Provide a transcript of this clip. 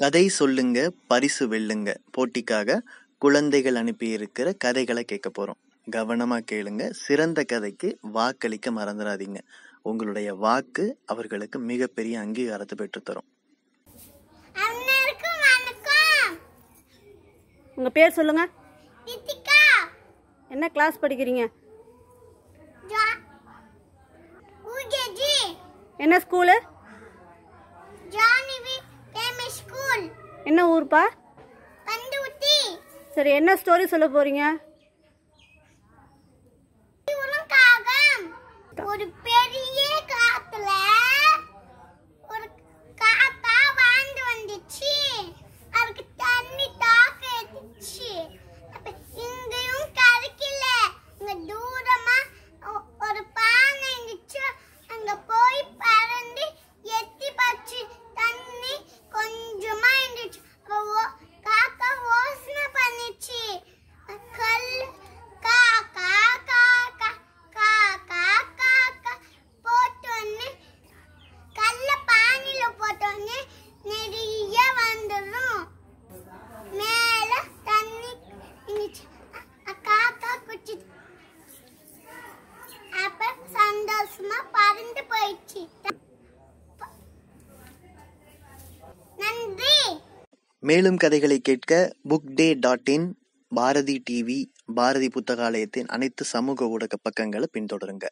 கதை சொல்லுங்க பரிசு வெல்லுங்க போட்டிக்காக குழந்தைகள் அனுப்பியிருக்கிற கதைகளை கேட்க போகிறோம் கவனமாக கேளுங்க சிறந்த கதைக்கு வாக்களிக்க மறந்துடாதீங்க உங்களுடைய வாக்கு அவர்களுக்கு மிகப்பெரிய அங்கீகாரத்தை பெற்றுத்தரும் உங்கள் பேர் சொல்லுங்க என்ன கிளாஸ் படிக்கிறீங்க என்ன ஸ்கூலு என்ன ஊர்ப்பா சரி என்ன ஸ்டோரி சொல்ல போறீங்க ஒரு பேர் மேலும் கதைகளை கேட்க book day dot in Bharathi TV Bharathi புத்தகாலயத்தின் அனைத்து சமூக ஊடக பக்கங்களை பின்தொடருங்க